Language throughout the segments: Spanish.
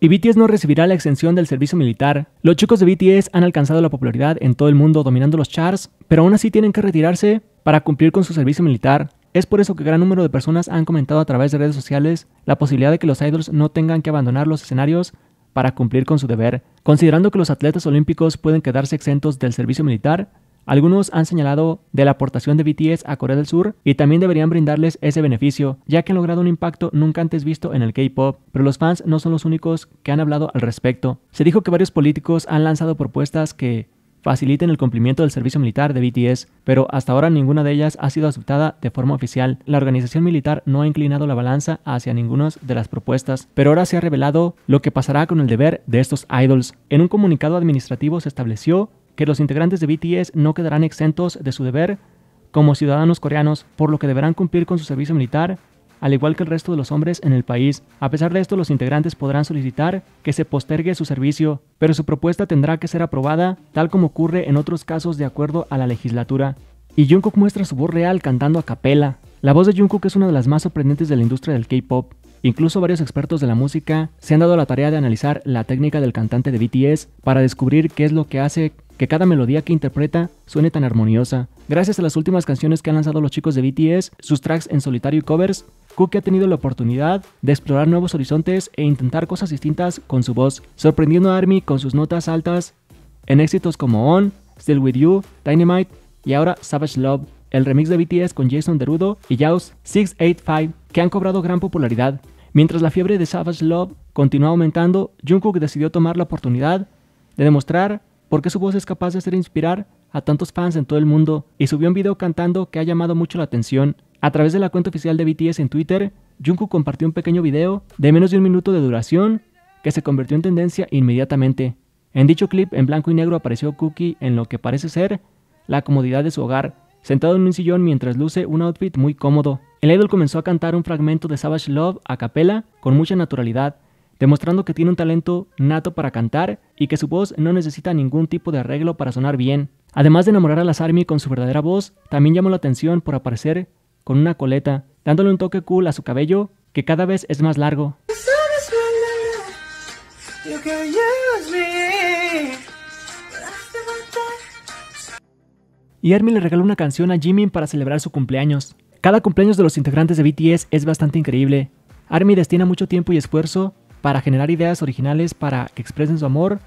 Y BTS no recibirá la exención del servicio militar. Los chicos de BTS han alcanzado la popularidad en todo el mundo dominando los charts, pero aún así tienen que retirarse para cumplir con su servicio militar. Es por eso que gran número de personas han comentado a través de redes sociales la posibilidad de que los idols no tengan que abandonar los escenarios para cumplir con su deber. Considerando que los atletas olímpicos pueden quedarse exentos del servicio militar, algunos han señalado de la aportación de BTS a Corea del Sur y también deberían brindarles ese beneficio, ya que han logrado un impacto nunca antes visto en el K-pop, pero los fans no son los únicos que han hablado al respecto. Se dijo que varios políticos han lanzado propuestas que faciliten el cumplimiento del servicio militar de BTS, pero hasta ahora ninguna de ellas ha sido aceptada de forma oficial. La organización militar no ha inclinado la balanza hacia ninguna de las propuestas, pero ahora se ha revelado lo que pasará con el deber de estos idols. En un comunicado administrativo se estableció que los integrantes de BTS no quedarán exentos de su deber como ciudadanos coreanos, por lo que deberán cumplir con su servicio militar al igual que el resto de los hombres en el país. A pesar de esto, los integrantes podrán solicitar que se postergue su servicio, pero su propuesta tendrá que ser aprobada, tal como ocurre en otros casos de acuerdo a la legislatura. Y Jungkook muestra su voz real cantando a capela. La voz de Jungkook es una de las más sorprendentes de la industria del K-pop. Incluso varios expertos de la música se han dado la tarea de analizar la técnica del cantante de BTS para descubrir qué es lo que hace que cada melodía que interpreta suene tan armoniosa. Gracias a las últimas canciones que han lanzado los chicos de BTS, sus tracks en solitario y covers, Cook ha tenido la oportunidad de explorar nuevos horizontes e intentar cosas distintas con su voz, sorprendiendo a ARMY con sus notas altas en éxitos como On, Still With You, Dynamite y ahora Savage Love, el remix de BTS con Jason Derudo y Jaws 685, que han cobrado gran popularidad. Mientras la fiebre de Savage Love continúa aumentando, Jungkook decidió tomar la oportunidad de demostrar porque su voz es capaz de hacer inspirar a tantos fans en todo el mundo y subió un video cantando que ha llamado mucho la atención. A través de la cuenta oficial de BTS en Twitter, Jungkook compartió un pequeño video de menos de un minuto de duración que se convirtió en tendencia inmediatamente. En dicho clip, en blanco y negro apareció Cookie en lo que parece ser la comodidad de su hogar, sentado en un sillón mientras luce un outfit muy cómodo. El idol comenzó a cantar un fragmento de Savage Love a capela con mucha naturalidad, demostrando que tiene un talento nato para cantar y que su voz no necesita ningún tipo de arreglo para sonar bien. Además de enamorar a las Army con su verdadera voz, también llamó la atención por aparecer con una coleta, dándole un toque cool a su cabello que cada vez es más largo. Y Army le regaló una canción a Jimin para celebrar su cumpleaños. Cada cumpleaños de los integrantes de BTS es bastante increíble. Army destina mucho tiempo y esfuerzo para generar ideas originales para que expresen su amor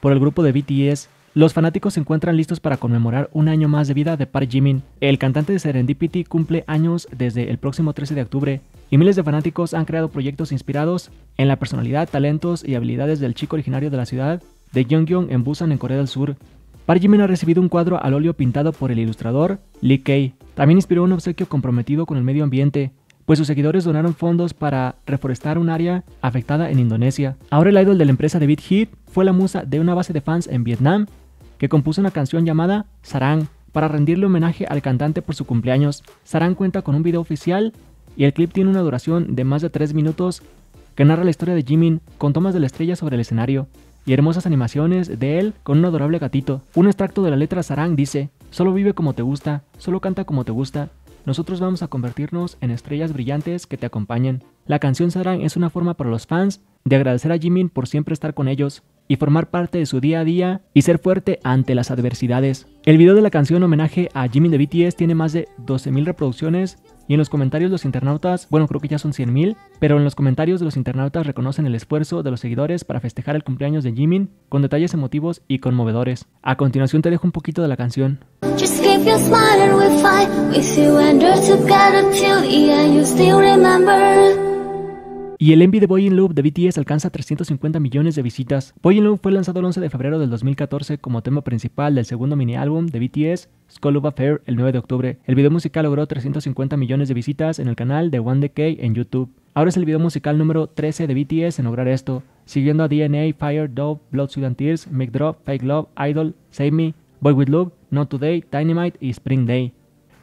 por el grupo de BTS. Los fanáticos se encuentran listos para conmemorar un año más de vida de Park Jimin. El cantante de Serendipity cumple años desde el próximo 13 de octubre y miles de fanáticos han creado proyectos inspirados en la personalidad, talentos y habilidades del chico originario de la ciudad de Gyeonggyong en Busan, en Corea del Sur. Park Jimin ha recibido un cuadro al óleo pintado por el ilustrador Lee kei También inspiró un obsequio comprometido con el medio ambiente pues sus seguidores donaron fondos para reforestar un área afectada en Indonesia. Ahora el idol de la empresa de Beat Hit fue la musa de una base de fans en Vietnam que compuso una canción llamada Sarang para rendirle homenaje al cantante por su cumpleaños. Sarang cuenta con un video oficial y el clip tiene una duración de más de 3 minutos que narra la historia de Jimin con tomas de la estrella sobre el escenario y hermosas animaciones de él con un adorable gatito. Un extracto de la letra Sarang dice, solo vive como te gusta, solo canta como te gusta, nosotros vamos a convertirnos en estrellas brillantes que te acompañen. La canción Sarang es una forma para los fans de agradecer a Jimin por siempre estar con ellos y formar parte de su día a día y ser fuerte ante las adversidades. El video de la canción homenaje a Jimin de BTS tiene más de 12.000 reproducciones y en los comentarios los internautas, bueno creo que ya son 100.000, pero en los comentarios de los internautas reconocen el esfuerzo de los seguidores para festejar el cumpleaños de Jimin con detalles emotivos y conmovedores. A continuación te dejo un poquito de la canción. Y el MV de Boy in Loop de BTS alcanza 350 millones de visitas. Boy in Loop fue lanzado el 11 de febrero del 2014 como tema principal del segundo mini álbum de BTS, Skull of Affair, el 9 de octubre. El video musical logró 350 millones de visitas en el canal de One Decay en YouTube. Ahora es el video musical número 13 de BTS en lograr esto, siguiendo a DNA, Fire, Dove, Blood, Sweat Tears, Make Drop, Fake Love, Idol, Save Me, Boy With Love, Not Today, Dynamite y Spring Day.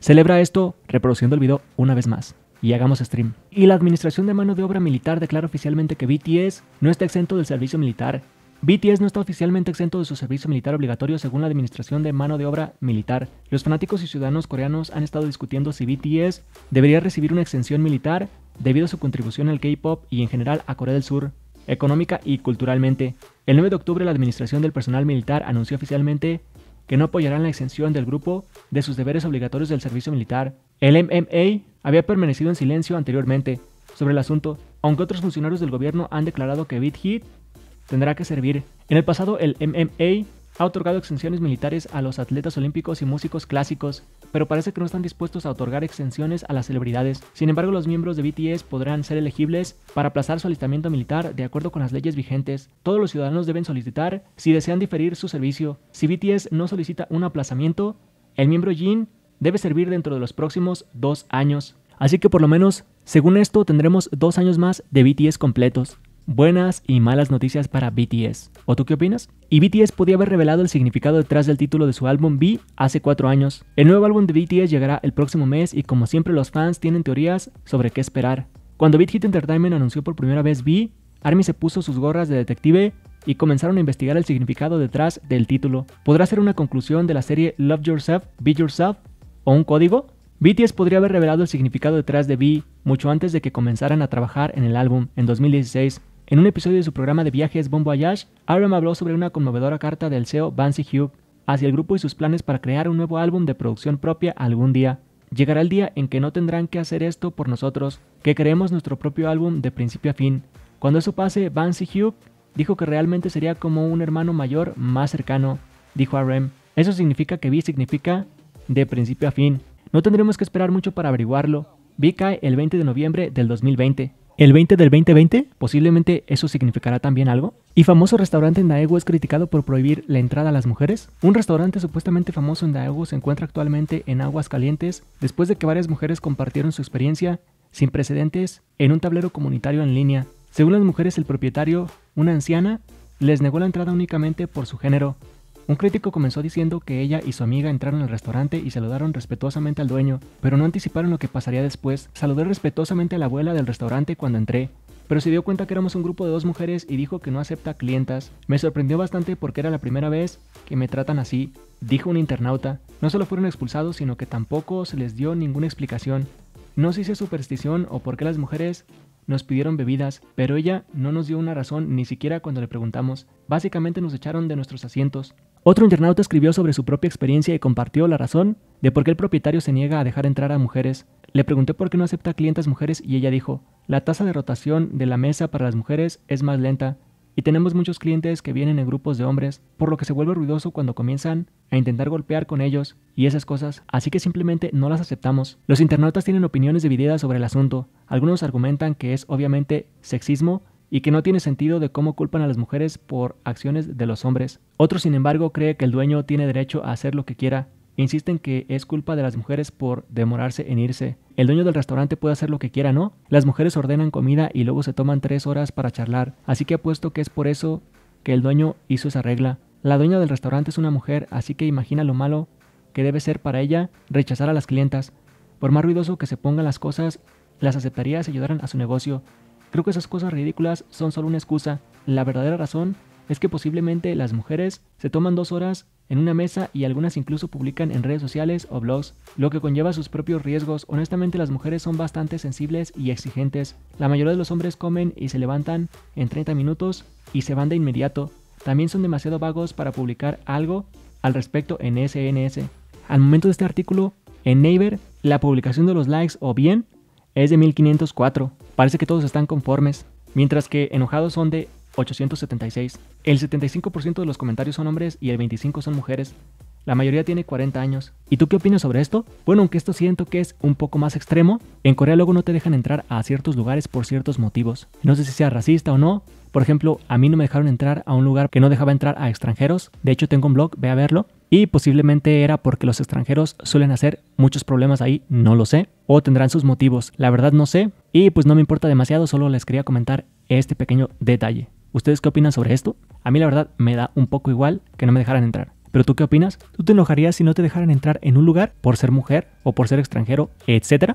Celebra esto reproduciendo el video una vez más y hagamos stream. Y la Administración de Mano de Obra Militar declara oficialmente que BTS no está exento del servicio militar. BTS no está oficialmente exento de su servicio militar obligatorio según la Administración de Mano de Obra Militar. Los fanáticos y ciudadanos coreanos han estado discutiendo si BTS debería recibir una exención militar debido a su contribución al K-Pop y en general a Corea del Sur, económica y culturalmente. El 9 de octubre la Administración del Personal Militar anunció oficialmente que no apoyarán la exención del grupo de sus deberes obligatorios del servicio militar, el MMA había permanecido en silencio anteriormente sobre el asunto, aunque otros funcionarios del gobierno han declarado que Bit Hit tendrá que servir. En el pasado, el MMA ha otorgado exenciones militares a los atletas olímpicos y músicos clásicos, pero parece que no están dispuestos a otorgar exenciones a las celebridades. Sin embargo, los miembros de BTS podrán ser elegibles para aplazar su alistamiento militar de acuerdo con las leyes vigentes. Todos los ciudadanos deben solicitar si desean diferir su servicio. Si BTS no solicita un aplazamiento, el miembro Jin debe servir dentro de los próximos dos años. Así que por lo menos, según esto, tendremos dos años más de BTS completos. Buenas y malas noticias para BTS. ¿O tú qué opinas? Y BTS podía haber revelado el significado detrás del título de su álbum B hace cuatro años. El nuevo álbum de BTS llegará el próximo mes y como siempre los fans tienen teorías sobre qué esperar. Cuando Big Hit Entertainment anunció por primera vez B, Army se puso sus gorras de detective y comenzaron a investigar el significado detrás del título. ¿Podrá ser una conclusión de la serie Love Yourself, Be Yourself o un código, BTS podría haber revelado el significado detrás de B mucho antes de que comenzaran a trabajar en el álbum en 2016. En un episodio de su programa de viajes Bon Voyage, RM habló sobre una conmovedora carta del e CEO Bansi Hugh hacia el grupo y sus planes para crear un nuevo álbum de producción propia algún día. Llegará el día en que no tendrán que hacer esto por nosotros, que creemos nuestro propio álbum de principio a fin. Cuando eso pase, Bansi Hugh dijo que realmente sería como un hermano mayor más cercano, dijo RM. Eso significa que B significa de principio a fin. No tendremos que esperar mucho para averiguarlo. Vi cae el 20 de noviembre del 2020. El 20 del 2020, posiblemente eso significará también algo. Y famoso restaurante en Daegu es criticado por prohibir la entrada a las mujeres. Un restaurante supuestamente famoso en Daegu se encuentra actualmente en aguas calientes después de que varias mujeres compartieron su experiencia sin precedentes en un tablero comunitario en línea. Según las mujeres, el propietario, una anciana, les negó la entrada únicamente por su género. Un crítico comenzó diciendo que ella y su amiga entraron al restaurante y saludaron respetuosamente al dueño, pero no anticiparon lo que pasaría después. Saludé respetuosamente a la abuela del restaurante cuando entré, pero se dio cuenta que éramos un grupo de dos mujeres y dijo que no acepta clientas. Me sorprendió bastante porque era la primera vez que me tratan así, dijo un internauta. No solo fueron expulsados, sino que tampoco se les dio ninguna explicación. No sé si es superstición o por qué las mujeres nos pidieron bebidas, pero ella no nos dio una razón ni siquiera cuando le preguntamos. Básicamente nos echaron de nuestros asientos. Otro internauta escribió sobre su propia experiencia y compartió la razón de por qué el propietario se niega a dejar entrar a mujeres. Le pregunté por qué no acepta clientes mujeres y ella dijo, la tasa de rotación de la mesa para las mujeres es más lenta, y tenemos muchos clientes que vienen en grupos de hombres, por lo que se vuelve ruidoso cuando comienzan a intentar golpear con ellos y esas cosas, así que simplemente no las aceptamos. Los internautas tienen opiniones divididas sobre el asunto. Algunos argumentan que es obviamente sexismo y que no tiene sentido de cómo culpan a las mujeres por acciones de los hombres. Otros, sin embargo, creen que el dueño tiene derecho a hacer lo que quiera. Insisten que es culpa de las mujeres por demorarse en irse. El dueño del restaurante puede hacer lo que quiera, ¿no? Las mujeres ordenan comida y luego se toman tres horas para charlar, así que apuesto que es por eso que el dueño hizo esa regla. La dueña del restaurante es una mujer, así que imagina lo malo que debe ser para ella rechazar a las clientas. Por más ruidoso que se pongan las cosas, las aceptaría si ayudaran a su negocio. Creo que esas cosas ridículas son solo una excusa. La verdadera razón es que posiblemente las mujeres se toman dos horas en una mesa y algunas incluso publican en redes sociales o blogs, lo que conlleva sus propios riesgos. Honestamente las mujeres son bastante sensibles y exigentes. La mayoría de los hombres comen y se levantan en 30 minutos y se van de inmediato. También son demasiado vagos para publicar algo al respecto en SNS. Al momento de este artículo, en Neighbor, la publicación de los likes o bien es de 1504. Parece que todos están conformes, mientras que enojados son de 876. El 75% de los comentarios son hombres y el 25% son mujeres. La mayoría tiene 40 años. ¿Y tú qué opinas sobre esto? Bueno, aunque esto siento que es un poco más extremo, en Corea luego no te dejan entrar a ciertos lugares por ciertos motivos. No sé si sea racista o no. Por ejemplo, a mí no me dejaron entrar a un lugar que no dejaba entrar a extranjeros. De hecho, tengo un blog, ve a verlo. Y posiblemente era porque los extranjeros suelen hacer muchos problemas ahí, no lo sé. O tendrán sus motivos, la verdad no sé. Y pues no me importa demasiado, solo les quería comentar este pequeño detalle. ¿Ustedes qué opinan sobre esto? A mí la verdad me da un poco igual que no me dejaran entrar. Pero tú qué opinas? ¿Tú te enojarías si no te dejaran entrar en un lugar por ser mujer o por ser extranjero, etcétera?